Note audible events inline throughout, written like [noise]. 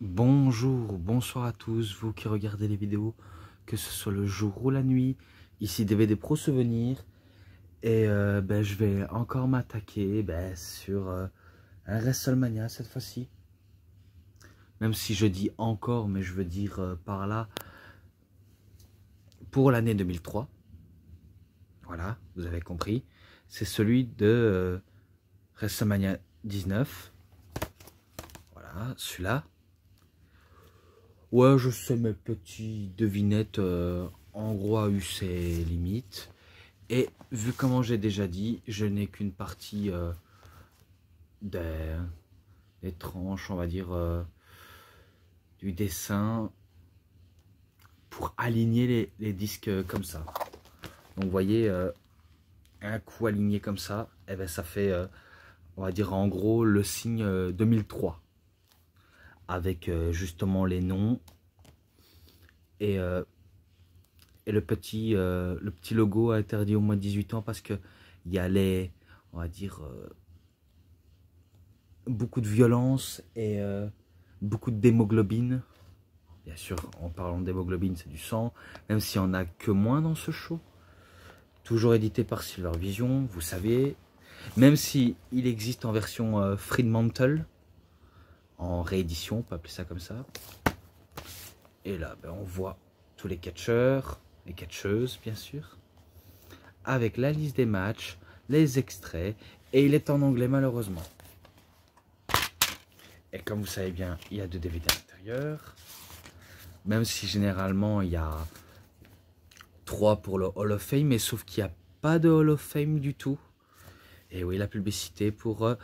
Bonjour, bonsoir à tous, vous qui regardez les vidéos, que ce soit le jour ou la nuit, ici DVD Pro Souvenir, et euh, ben, je vais encore m'attaquer ben, sur euh, un WrestleMania cette fois-ci. Même si je dis encore, mais je veux dire euh, par là, pour l'année 2003, voilà, vous avez compris, c'est celui de WrestleMania 19, voilà, celui-là. Ouais, je sais, mes petites devinettes, euh, en gros, a eu ses limites. Et vu comment j'ai déjà dit, je n'ai qu'une partie euh, des, tranches, on va dire, euh, du dessin pour aligner les, disques comme ça. Donc vous voyez, un coup aligné comme ça, et eh ben ça fait, on va dire en gros, le signe 2003 avec euh, justement les noms et, euh, et le, petit, euh, le petit logo interdit au moins 18 ans parce qu'il y a les, on va dire, beaucoup de violence et beaucoup de d'hémoglobine. Bien sûr, en parlant d'hémoglobine, c'est du sang, même si on a que moins dans ce show. Toujours édité par Silver Vision, vous savez. Même si il existe en version Friedmantle en réédition, on peut appeler ça comme ça. Et là, ben, on voit tous les catcheurs, les catcheuses, bien sûr, avec la liste des matchs, les extraits, et il est en anglais malheureusement. Et comme vous savez bien, il y a deux DVD à l'intérieur, même si généralement il y a trois pour le Hall of Fame, mais sauf qu'il n'y a pas de Hall of Fame du tout. Et oui, la publicité pour euh,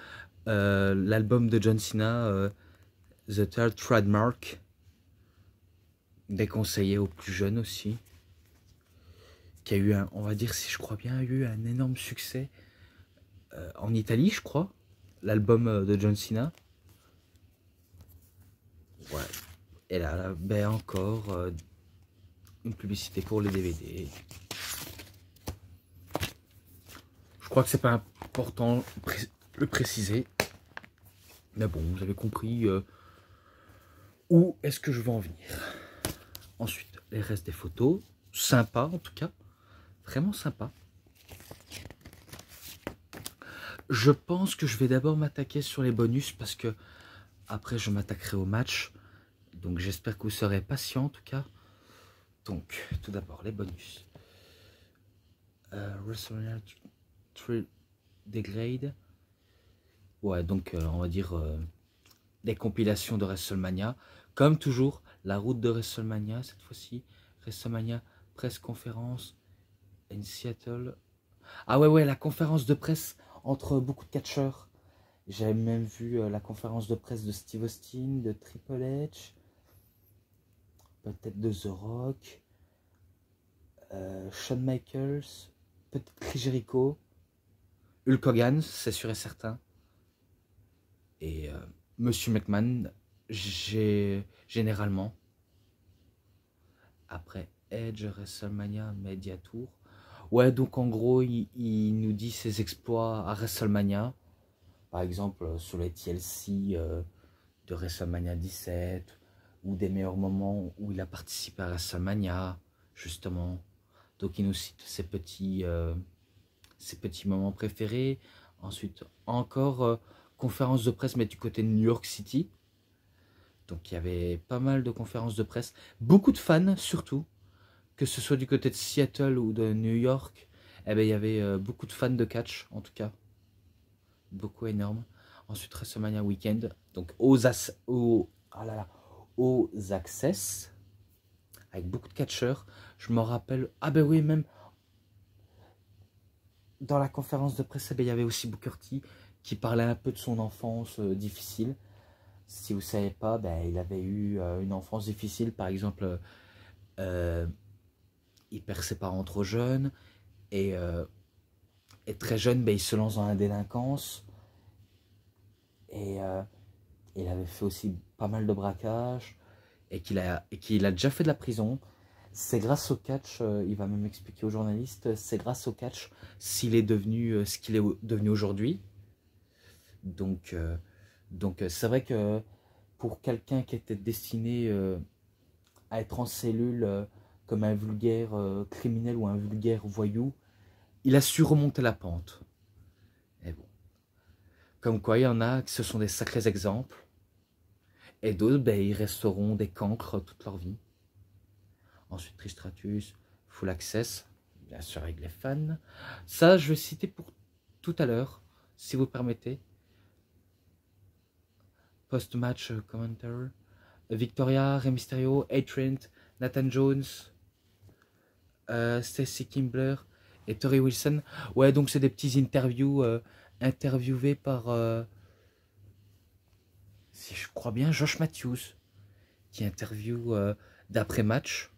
euh, l'album de John Cena, euh, The Third Trademark, déconseillé aux plus jeunes aussi, qui a eu, un, on va dire, si je crois bien, a eu un énorme succès euh, en Italie, je crois, l'album euh, de John Cena. Et là, ben encore euh, une publicité pour les DVD. Je crois que c'est pas important de le préciser. Mais bon, vous avez compris. Où est-ce que je vais en venir Ensuite, les restes des photos, sympa en tout cas, vraiment sympa. Je pense que je vais d'abord m'attaquer sur les bonus parce que après je m'attaquerai au match. Donc j'espère que vous serez patient en tout cas. Donc tout d'abord les bonus. Euh, WrestleMania 3 Degrade. Ouais donc euh, on va dire euh, Des compilations de WrestleMania. Comme toujours, la route de WrestleMania, cette fois-ci. WrestleMania, presse conférence, in Seattle. Ah ouais, ouais, la conférence de presse entre beaucoup de catcheurs. J'avais même vu euh, la conférence de presse de Steve Austin, de Triple H, peut-être de The Rock, euh, Shawn Michaels, peut-être Chris Jericho, Hulk Hogan, c'est sûr et certain, et euh, Monsieur McMahon j'ai généralement, après Edge, WrestleMania, Media Tour. Ouais, donc en gros, il, nous dit ses exploits à WrestleMania. Par exemple, sur les TLC euh, de WrestleMania 17, ou des meilleurs moments où il a participé à WrestleMania, justement. Donc il nous cite ses petits, euh, petits moments préférés. Ensuite, encore euh, conférence de presse, mais du côté de New York City. Donc il y avait pas mal de conférences de presse, beaucoup de fans surtout, que ce soit du côté de Seattle ou de New York. Eh ben, il y avait euh, beaucoup de fans de catch en tout cas, beaucoup énorme. Ensuite WrestleMania Weekend, donc aux, ah aux, Access, avec beaucoup de catcheurs. Je me rappelle, ah ben oui même, dans la conférence de presse, eh ben, il y avait aussi Booker T qui parlait un peu de son enfance euh, difficile si vous ne savez pas, ben, il avait eu euh, une enfance difficile, par exemple, euh, il perd ses parents trop jeunes, euh, et, très jeune, ben, il se lance dans la délinquance, et il avait fait aussi pas mal de braquages, et qu'il a, et qu'il a déjà fait de la prison. C'est grâce au catch, il va même expliquer aux journalistes, c'est grâce au catch s'il est devenu ce qu'il est devenu aujourd'hui. Donc... Donc euh, c'est vrai que euh, pour quelqu'un qui était destiné euh, à être en cellule comme un vulgaire criminel ou un vulgaire voyou, il a su remonter la pente. Et bon. Comme quoi, il y en a qui ce sont des sacrés exemples. Et d'autres, ben, ils resteront des cancres toute leur vie. Ensuite, Tristratus, Full Access, bien sûr avec les fans. Ça, je vais citer pour tout à l'heure, si vous permettez post-match euh, commentator. Victoria, Rey Mysterio, A Nathan Jones, Stacey euh, Stacy Kimbler et Tori Wilson. Ouais, donc c'est des petits interviews euh, interviewés par, si je crois bien, Josh Matthews, qui interview d'après-match.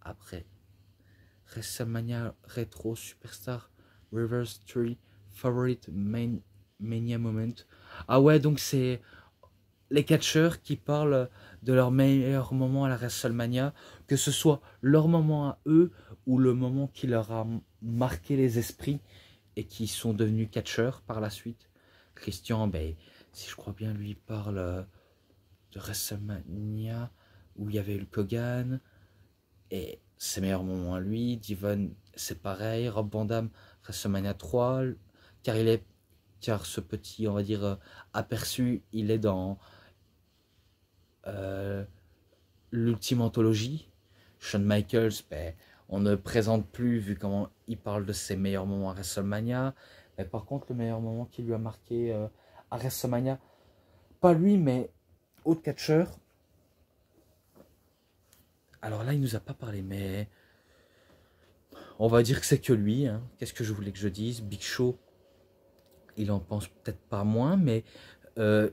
Après, WrestleMania Retro Superstar Reverse 3 Favorite Main Mania Moment. Ah ouais, donc c'est les catcheurs qui parlent de leur meilleur moment à la WrestleMania, que ce soit leur moment à eux ou le moment qui leur a marqué les esprits et qui sont devenus catcheurs par la suite. Christian, ben, si je crois bien, lui parle euh, de WrestleMania où il y avait Hulk Hogan et ses meilleurs moments à lui. Divon, c'est pareil. Rob Van Damme, WrestleMania 3. car il est car ce petit, on va dire, euh, aperçu, il est dans euh, l'ultime anthologie. Shawn Michaels, ben, on ne présente plus vu comment il parle de ses meilleurs moments à WrestleMania. Mais par contre, le meilleur moment qui lui a marqué euh, à WrestleMania, pas lui, mais autre catcheur. Alors là, il nous a pas parlé, mais on va dire que c'est que lui. Hein. Qu'est-ce que je voulais que je dise Big Show, il en pense peut-être pas moins, mais euh,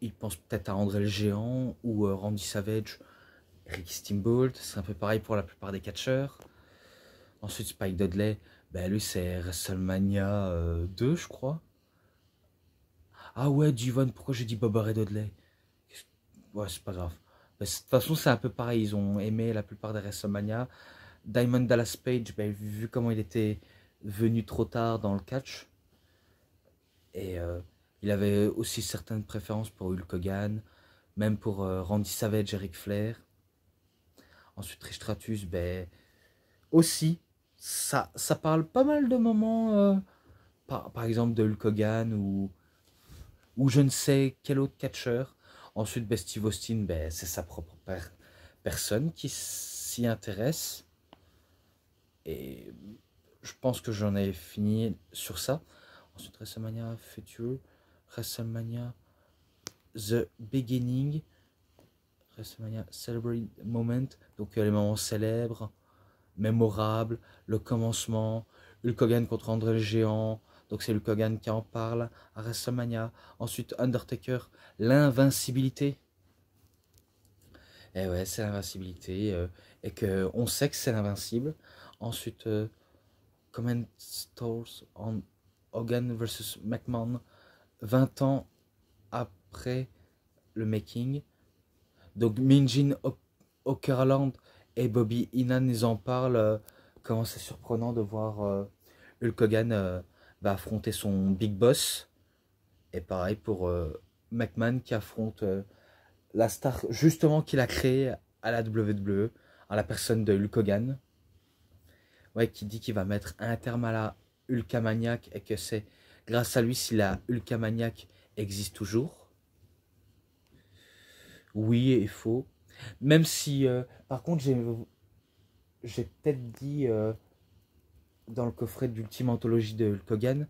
il pense peut-être à André le Géant ou euh, Randy Savage, Ricky Steamboat, c'est un peu pareil pour la plupart des catcheurs. Ensuite, Spike Dudley, ben lui c'est WrestleMania 2, euh, je crois. Ah ouais, Divan, pourquoi j'ai dit Bob Ray Dudley Ouais, c'est pas grave. Ben, de toute façon, c'est un peu pareil, ils ont aimé la plupart des WrestleMania. Diamond Dallas Page, ben, vu comment il était venu trop tard dans le catch, et euh, il avait aussi certaines préférences pour Hulk Hogan, même pour euh, Randy Savage Eric Flair. Ensuite, Rich Stratus, ben, aussi, ça, ça parle pas mal de moments, euh, par, exemple de Hulk Hogan ou, je ne sais quel autre catcheur. Ensuite, Bestie Steve Austin, ben, c'est sa propre personne qui s'y intéresse. Et je pense que j'en ai fini sur ça. Ensuite, WrestleMania Future, WrestleMania The Beginning, WrestleMania Celebrate Moment, donc les moments célèbres, mémorables, le commencement, Hulk Hogan contre André le Géant, donc c'est Hulk Hogan qui en parle à WrestleMania. Ensuite, Undertaker, l'invincibilité. Et eh ouais, c'est l'invincibilité, euh, et que sait que c'est l'invincible. Ensuite, euh, Comment Stores on Hogan versus McMahon, 20 ans après le making. Donc Minjin Okerland et Bobby Inan ils en parlent. Euh, comment c'est surprenant de voir euh, Hulk Hogan va euh, bah, affronter son Big Boss. Et pareil pour McMahon qui affronte la star justement qu'il a créée à la WWE, à la personne de Hulk Hogan. Ouais, qui dit qu'il va mettre un terme à la Hulkamaniac et que c'est grâce à lui si la Hulkamaniac existe toujours. Oui et faux. Même si, euh, par contre, j'ai, peut-être dit euh, dans le coffret d'Ultime Anthologie de Hulk Hogan,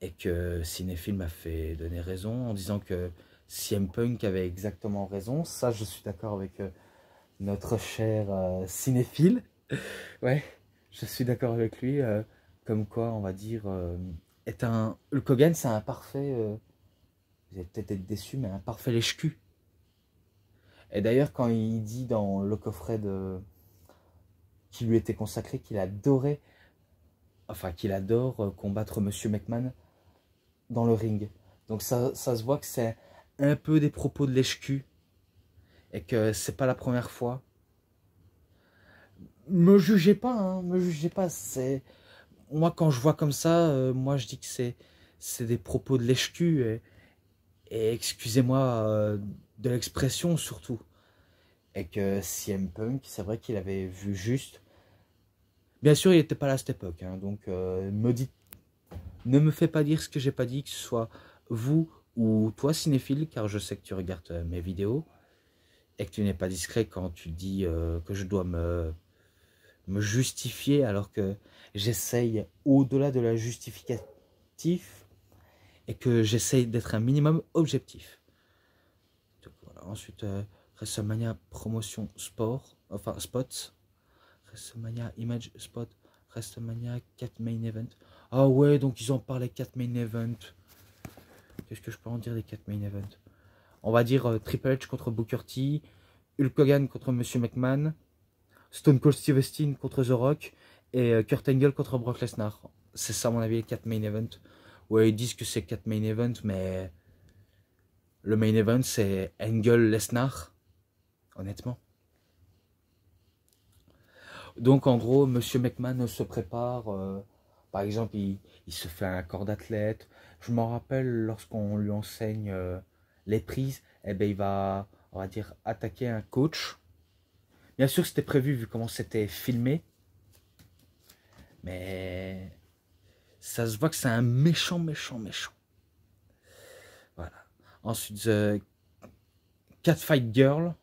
et que cinéphile m'a fait donner raison en disant que CM Punk avait exactement raison. Ça, je suis d'accord avec euh, notre cher cinéphile. [laughs] ouais, je suis d'accord avec lui comme quoi, on va dire, est euh, un. Le Kogan, c'est un parfait. Euh, vous allez peut-être être déçu, mais un parfait lèche-cul. Et d'ailleurs, quand il dit dans le coffret de euh, qui lui était consacré qu'il adorait, enfin qu'il adore combattre Monsieur McMahon dans le ring. Donc ça, ça se voit que c'est un peu des propos de lèche-cul et que c'est pas la première fois. Me jugez pas, hein, me jugez pas, c'est moi, quand je vois comme ça, euh, moi, je dis que c'est, c'est des propos de lèche et, excusez-moi euh, de l'expression surtout. Et que CM Punk, c'est vrai qu'il avait vu juste. Bien sûr, il n'était pas là à cette époque, hein, donc euh, ne me fais pas dire ce que j'ai pas dit, que ce soit vous ou toi cinéphile, car je sais que tu regardes mes vidéos et que tu n'es pas discret quand tu dis que je dois me me justifier alors que j'essaye au-delà de la justificatif et que j'essaye d'être un minimum objectif. Ensuite, euh, WrestleMania promotion sport, enfin spots. WrestleMania image spot, WrestleMania 4 main event. Ah ouais, donc ils ont parlé 4 main event. Qu'est-ce que je peux en dire des 4 main event On va dire euh, Triple H contre Booker T, Hulk Hogan contre Monsieur McMahon, Stone Cold Steve Austin contre The Rock et euh, Kurt Angle contre Brock Lesnar. C'est ça, à mon avis, les 4 main events. Ouais, ils disent que c'est 4 main events, mais le main event, c'est Angle-Lesnar. Honnêtement. Donc, en gros, Monsieur McMahon se prépare. Euh, par exemple, il, se fait un corps d'athlète. Je m'en rappelle, lorsqu'on lui enseigne euh, les prises, eh ben, il va, on va dire, attaquer un coach Bien sûr, c'était prévu vu comment c'était filmé. Mais ça se voit que c'est un méchant, méchant, méchant. Voilà. Ensuite, The euh, Catfight Girl.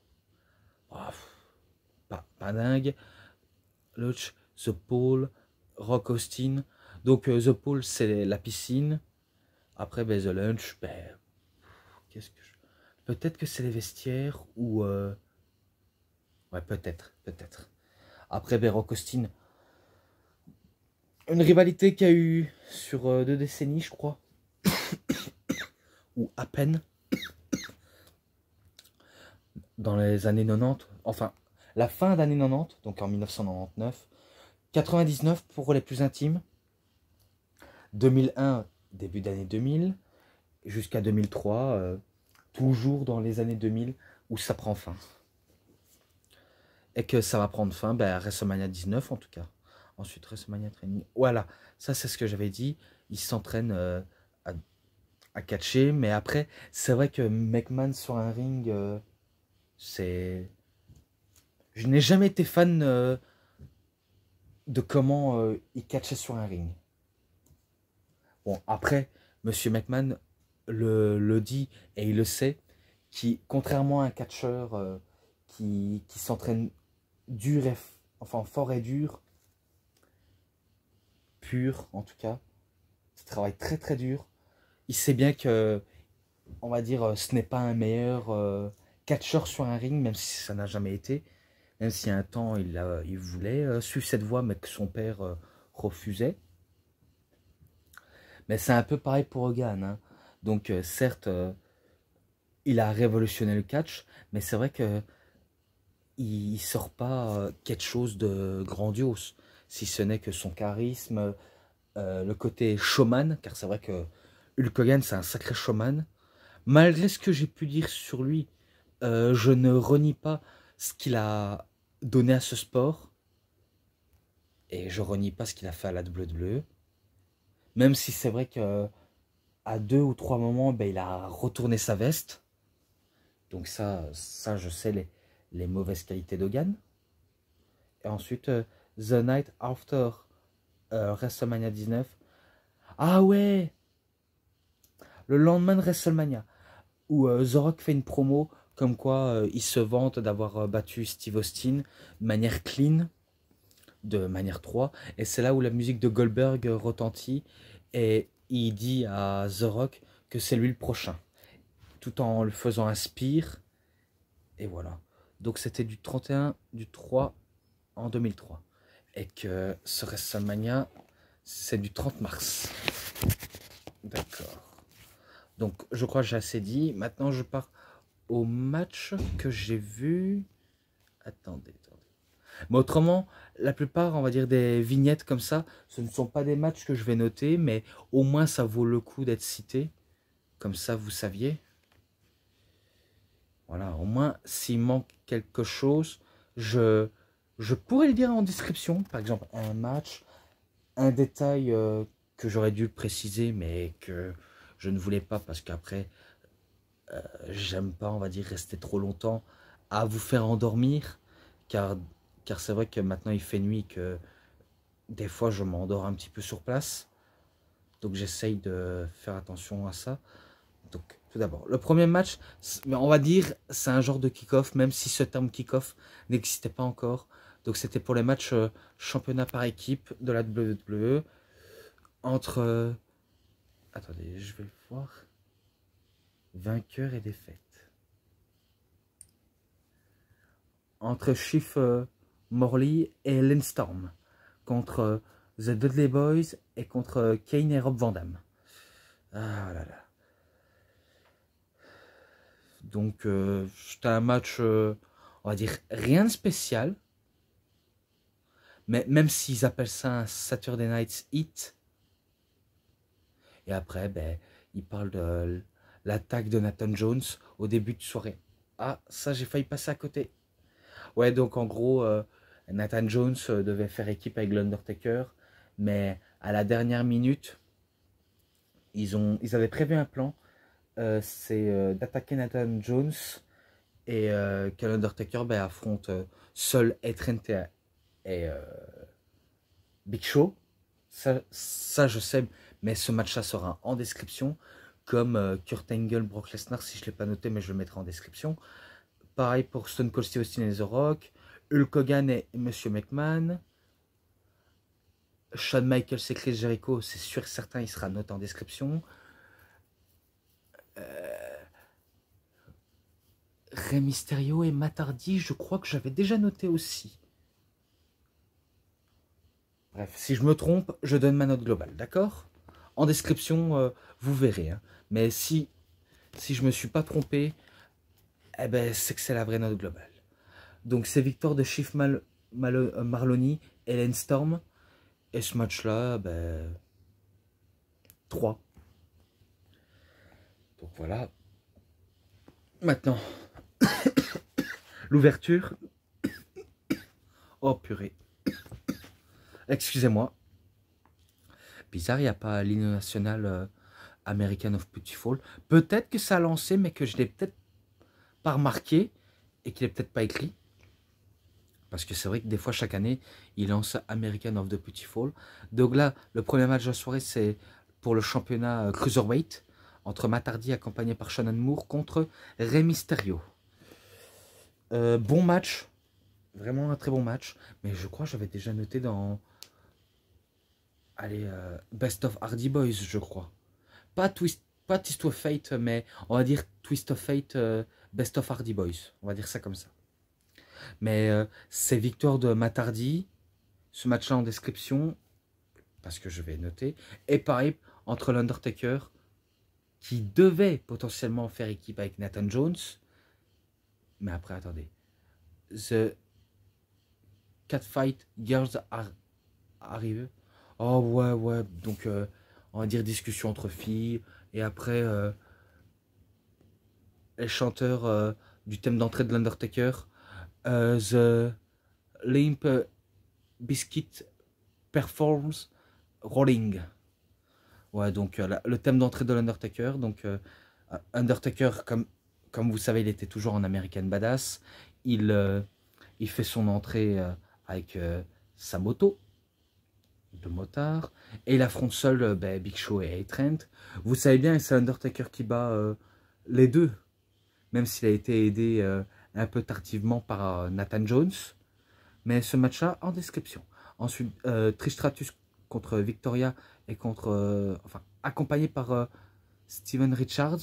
Oh, pas, dingue. Lunch, The Pool, Rock Austin. Donc, euh, The Pool, c'est la piscine. Après, ben, The Lunch, ben, qu'est-ce que je... Peut-être que c'est les vestiaires ou... Euh, Ouais, peut-être, peut-être. Après, Béro Costin, une rivalité qui a eu sur euh, deux décennies, je crois. [coughs] Ou à peine. Dans les années 90, enfin, la fin d'année 90, donc en 1999. 99 pour les plus intimes. 2001, début d'année 2000. Jusqu'à 2003, euh, toujours dans les années 2000, où ça prend fin et que ça va prendre fin, ben, WrestleMania 19 en tout cas. Ensuite, WrestleMania Training. Voilà, ça c'est ce que j'avais dit. Il s'entraîne euh, à, catcher, mais après, c'est vrai que McMahon sur un ring, euh, c'est. Je n'ai jamais été fan euh, de comment il catchait sur un ring. Bon, après, Monsieur McMahon le, le dit et il le sait, qui, contrairement à un catcheur qui s'entraîne dur et enfin fort et dur, pur en tout cas. Il travaille très très dur. Il sait bien que, on va dire, euh, ce n'est pas un meilleur catcheur euh, sur un ring, même si ça n'a jamais été. Même si à un temps il, il voulait euh, suivre cette voie, mais que son père refusait. Mais c'est un peu pareil pour Hogan. Hein. Donc certes, il a révolutionné le catch, mais c'est vrai que il sort pas euh, quelque chose de grandiose, si ce n'est que son charisme, euh, le côté showman, car c'est vrai que Hulk Hogan, c'est un sacré showman. Malgré ce que j'ai pu dire sur lui, euh, je ne renie pas ce qu'il a donné à ce sport. Et je renie pas ce qu'il a fait à la Bleu de Bleu. Même si c'est vrai que à deux ou trois moments, ben, il a retourné sa veste. Donc ça, ça je sais les, les mauvaises qualités d'Ogan. Et ensuite, euh, The Night After euh, WrestleMania 19. Ah ouais Le lendemain de WrestleMania, où euh, The fait une promo comme quoi il se vante d'avoir battu Steve Austin de manière clean, de manière 3. Et c'est là où la musique de Goldberg retentit et il dit à The que c'est lui le prochain, tout en le faisant inspire. Et voilà. Donc c'était du 31 du 3 en 2003. Et que ce WrestleMania, c'est du 30 mars. D'accord. Donc je crois que j'ai assez dit. Maintenant je pars au match que j'ai vu. Attendez, attendez. Mais autrement, la plupart, on va dire, des vignettes comme ça, ce ne sont pas des matchs que je vais noter, mais au moins ça vaut le coup d'être cité. Comme ça, vous saviez. Voilà, au moins, s'il manque quelque chose, je, je pourrais le dire en description. Par exemple, un match, un détail euh, que j'aurais dû préciser, mais que je ne voulais pas parce qu'après, euh, j'aime pas, on va dire, rester trop longtemps à vous faire endormir. Car, car c'est vrai que maintenant, il fait nuit que des fois, je m'endors un petit peu sur place. Donc, j'essaye de faire attention à ça. Donc, tout d'abord, le premier match, on va dire, c'est un genre de kick-off, même si ce terme kick-off n'existait pas encore. Donc, c'était pour les matchs euh, championnat par équipe de la WWE entre. Euh, attendez, je vais voir. Vainqueur et défaite. Entre Chief euh, Morley et Lindstorm. Contre The Dudley Boys et contre Kane et Rob Van Damme. Ah là là. Donc, euh, c'était un match, euh, on va dire, rien de spécial. Mais même s'ils appellent ça un Saturday Night's Hit. Et après, ben, ils parlent de l'attaque de Nathan Jones au début de soirée. Ah, ça, j'ai failli passer à côté. Ouais, donc en gros, euh, Nathan Jones devait faire équipe avec l'Undertaker. Mais à la dernière minute, ils avaient prévu un plan euh, c'est euh, d'attaquer Nathan Jones et euh, que ben, affronte euh, seul et Trent et, Big Show. Ça, je sais, mais ce match-là sera en description, comme Kurt Angle, Brock Lesnar, si je ne l'ai pas noté, mais je le mettrai en description. Pareil pour Stone Cold Steve Austin et The Rock, Hulk Hogan et Monsieur McMahon. Shawn Michaels et Chris Jericho, c'est sûr certain, il sera noté en description. Euh, Ré Mysterio et Matardi, je crois que j'avais déjà noté aussi. Bref, si je me trompe, je donne ma note globale, d'accord En description, euh, vous verrez. Hein. Mais si, si je me suis pas trompé, eh ben, c'est que c'est la vraie note globale. Donc c'est victoire de Chief euh, Marloni, Helen Storm. Et ce match-là, ben, 3. Donc voilà. Maintenant, [coughs] l'ouverture. [coughs] Oh purée. Excusez-moi. Bizarre, il n'y a pas l'hymne national euh, American of Beautiful. Peut-être que ça a lancé, mais que je l'ai peut-être pas remarqué et qu'il n'est peut-être pas écrit. Parce que c'est vrai que des fois, chaque année, il lance American of the Beautiful. Donc là, le premier match de la soirée, c'est pour le championnat euh, Cruiserweight entre Matardi accompagné par Shannon Moore contre Rey Mysterio. Euh, bon match, vraiment un très bon match, mais je crois que j'avais déjà noté dans... Allez, euh, Best of Hardy Boys, je crois. Pas, twist, pas of Fate, mais on va dire Twist of Fate, euh, Best of Hardy Boys. On va dire ça comme ça. Mais c'est victoire de Matardi. Ce match-là en description, parce que je vais noter. Et pareil, entre l'Undertaker qui devait potentiellement faire équipe avec Nathan Jones. Mais après, attendez. The Catfight Girls are arrive. Oh ouais, ouais. Donc, euh, on va dire discussion entre filles. Et après, euh, les chanteurs euh, du thème d'entrée de l'Undertaker. the Limp Biscuit Performs Rolling. Ouais, donc euh, le thème d'entrée de l'Undertaker. Donc, euh, euh, Undertaker, comme, comme vous savez, il était toujours en American Badass. Il, il fait son entrée avec sa moto de motard. Et il affronte seul ben, Big Show et Trent. Vous savez bien, c'est Undertaker qui bat les deux. Même s'il a été aidé un peu tardivement par Nathan Jones. Mais ce match-là, en description. Ensuite, Trish Stratus contre Victoria et contre, euh, enfin, accompagné par euh, Steven Richards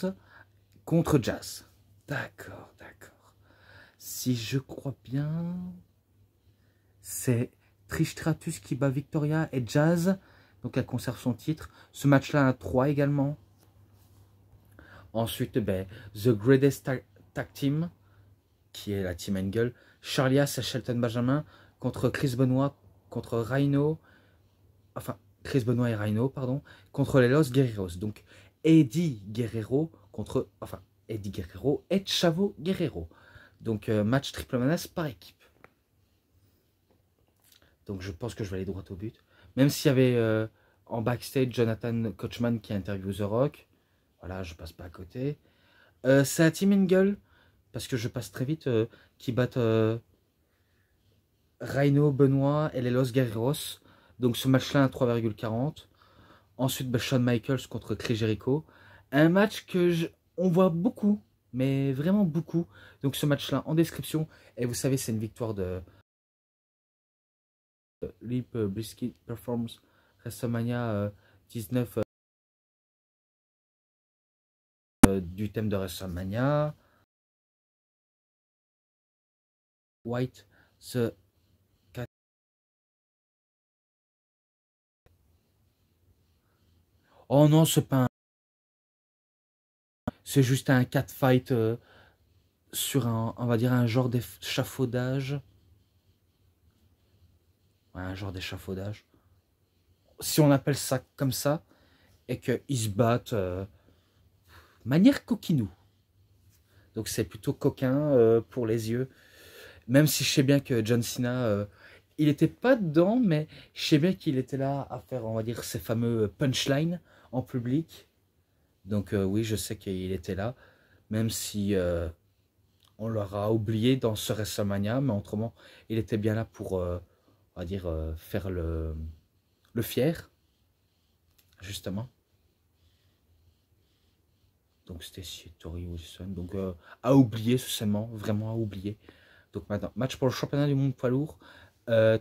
contre Jazz. D'accord, d'accord. Si je crois bien, c'est Tristratus qui bat Victoria et Jazz. Donc elle conserve son titre. Ce match-là a 3 également. Ensuite, ben, The Greatest Tag, Team, qui est la Team Angle. Charlias et Shelton Benjamin contre Chris Benoit, contre Rhino. Enfin, Chris Benoit et Rhino, pardon, contre les Los Guerreros. Donc Eddie Guerrero contre, enfin Eddie Guerrero et Chavo Guerrero. Donc euh, match triple menace par équipe. Donc je pense que je vais aller droit au but. Même s'il y avait euh, en backstage Jonathan Coachman qui interview The Rock. Voilà, je passe pas à côté. Euh, c'est à Team Ingle, parce que je passe très vite, qui battent Rhino, Benoit et les Los Guerreros. Donc ce match-là, 3,40. Ensuite, bah, Sean Michaels contre Chris Jericho. Un match que je... on voit beaucoup, mais vraiment beaucoup. Donc ce match-là en description. Et vous savez, c'est une victoire de Lip Brisket Performance, WrestleMania 19 euh, euh, du thème de WrestleMania. White, Oh non, c'est pas un... C'est juste un catfight fight euh, sur un, on va dire, un genre d'échafaudage. un genre d'échafaudage. Si on appelle ça comme ça, et qu'ils se battent euh, de manière coquinou. Donc c'est plutôt coquin euh, pour les yeux. Même si je sais bien que John Cena, il n'était pas dedans, mais je sais bien qu'il était là à faire, on va dire, ces fameux punchlines en public. Donc euh, oui, je sais qu'il était là, même si euh, on l'aura oublié dans ce WrestleMania, mais autrement, il était bien là pour, euh, on va dire, faire le, le fier, justement. Donc c'était Tori Wilson, donc à oublier, seulement, vraiment à oublier. Donc maintenant, match pour le championnat du monde poids lourd,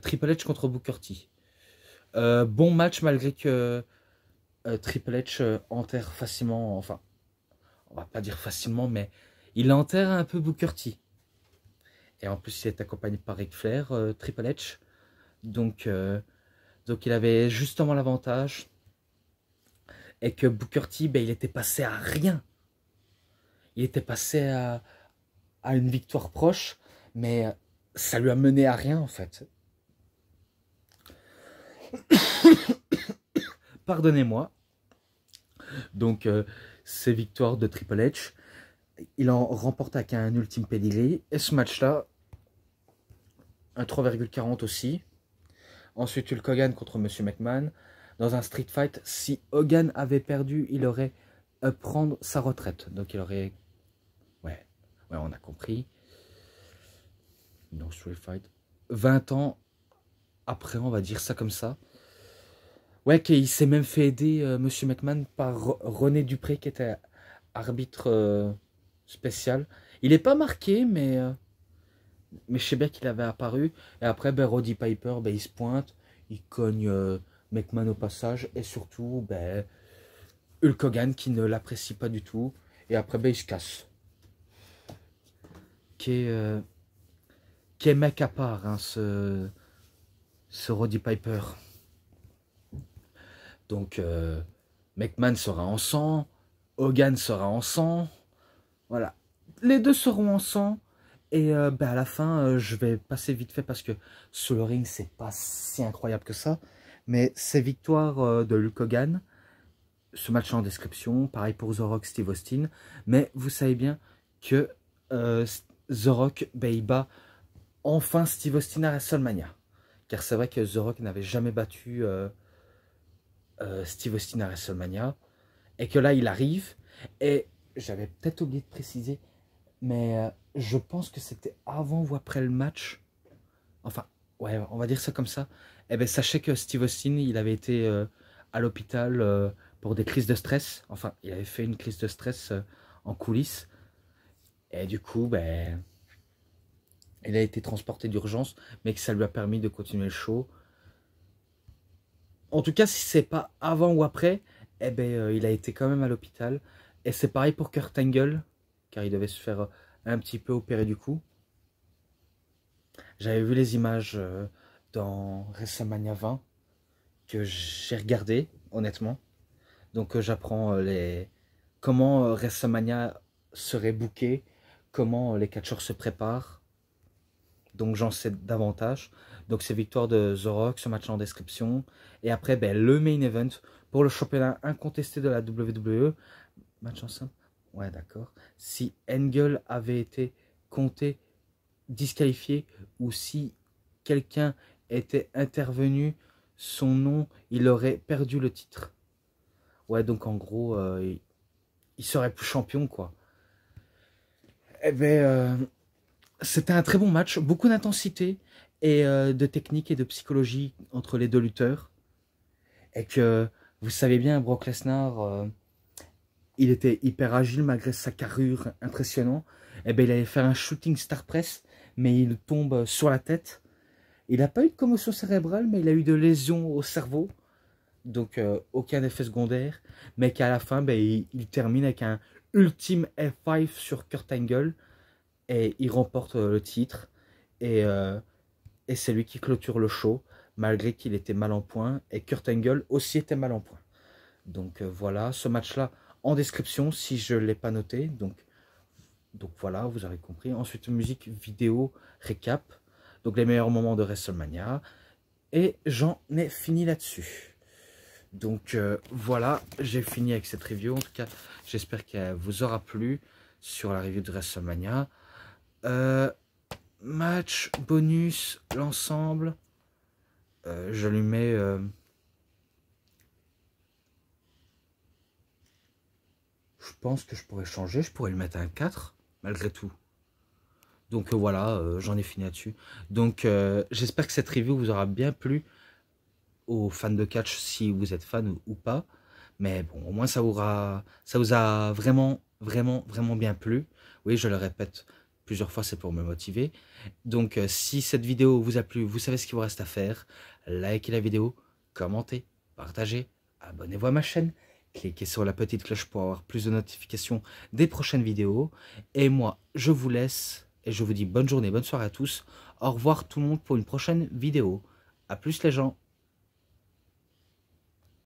Triple H contre Booker T. bon match malgré que euh, Triple H euh, enterre facilement, enfin, on va pas dire facilement, mais il enterre un peu Booker T. Et en plus, il est accompagné par Ric Flair, euh, Triple H. Donc, donc il avait justement l'avantage. Et que Booker T, ben, il était passé à rien. Il était passé à, à une victoire proche, mais ça lui a mené à rien en fait. Pardonnez-moi. Donc, euh, ces victoires de Triple H. Il en remporte avec un ultime pedigree. Et ce match-là, un 3,40 aussi. Ensuite, Hulk Hogan contre Monsieur McMahon. Dans un street fight, si Hogan avait perdu, il aurait à euh, prendre sa retraite. Donc, il aurait... Ouais, ouais on a compris. street fight. 20 ans après, on va dire ça comme ça. Ouais, qu'il s'est même fait aider, euh, Monsieur McMahon, par René Dupré, qui était arbitre euh, spécial. Il n'est pas marqué, mais, euh, mais je sais bien qu'il avait apparu. Et après, ben, Roddy Piper, ben, il se pointe, il cogne McMahon au passage, et surtout, ben, Hulk Hogan, qui ne l'apprécie pas du tout. Et après, ben, il se casse. Qui est, mec à part, hein, ce, ce Roddy Piper. Donc, euh, McMahon sera en sang, Hogan sera en sang. Voilà. Les deux seront en sang. Et euh, ben, à la fin, euh, je vais passer vite fait parce que sous le ring, c'est pas si incroyable que ça. Mais ces victoires euh, de Luke Hogan, ce match en description, pareil pour The Rock, Steve Austin. Mais vous savez bien que The Rock, ben, il bat enfin Steve Austin à WrestleMania. Car c'est vrai que The Rock n'avait jamais battu euh, Steve Austin à WrestleMania, et que là il arrive, et j'avais peut-être oublié de préciser, mais euh, je pense que c'était avant ou après le match, enfin, ouais, on va dire ça comme ça, et eh ben sachez que Steve Austin, il avait été euh, à l'hôpital pour des crises de stress, enfin, il avait fait une crise de stress en coulisses, et du coup, ben... Il a été transporté d'urgence, mais que ça lui a permis de continuer le show en tout cas, si c'est pas avant ou après, eh ben, euh, il a été quand même à l'hôpital. Et c'est pareil pour Kurt Angle, car il devait se faire euh, un petit peu opérer du coup. J'avais vu les images euh, dans WrestleMania 20 que j'ai regardé, honnêtement. Donc j'apprends les comment WrestleMania serait booké, comment les catcheurs se préparent. Donc j'en sais davantage. Donc c'est victoire de Rock, ce match en description. Et après, ben, le main event pour le championnat incontesté de la WWE. Match en simple Ouais, d'accord. Si Engel avait été compté, disqualifié, ou si quelqu'un était intervenu, son nom, il aurait perdu le titre. Ouais, donc en gros, euh, il, serait plus champion, quoi. Eh bien, euh, c'était un très bon match, beaucoup d'intensité, et euh, de technique et de psychologie entre les deux lutteurs. Et que vous savez bien, Brock Lesnar, euh, il était hyper agile malgré sa carrure impressionnante. Et eh bien, il allait faire un shooting star press, mais il tombe sur la tête. Il n'a pas eu de commotion cérébrale, mais il a eu de lésions au cerveau. Donc, euh, aucun effet secondaire. Mais qu'à la fin, ben, il, il, termine avec un ultime F5 sur Kurt Angle. Et il remporte le titre. Et et c'est lui qui clôture le show, malgré qu'il était mal en point, et Kurt Angle aussi était mal en point. Donc euh, voilà, ce match-là en description si je ne l'ai pas noté. Donc, voilà, vous avez compris. Ensuite, musique, vidéo, récap. Donc les meilleurs moments de WrestleMania. Et j'en ai fini là-dessus. Donc euh, voilà, j'ai fini avec cette review. En tout cas, j'espère qu'elle vous aura plu sur la review de WrestleMania. Euh, match, bonus, l'ensemble. Euh, je lui mets... Euh, je pense que je pourrais changer, je pourrais le mettre à un 4, malgré tout. Donc euh, voilà, j'en ai fini là-dessus. Donc j'espère que cette review vous aura bien plu aux fans de catch, si vous êtes fan ou pas. Mais bon, au moins ça, aura, ça vous a vraiment, vraiment, vraiment bien plu. Oui, je le répète, fois, c'est pour me motiver. Donc, euh, si cette vidéo vous a plu, vous savez ce qu'il vous reste à faire. Likez la vidéo, commentez, partagez, abonnez-vous à ma chaîne. Cliquez sur la petite cloche pour avoir plus de notifications des prochaines vidéos. Et moi, je vous laisse et je vous dis bonne journée, bonne soirée à tous. Au revoir tout le monde pour une prochaine vidéo. À plus les gens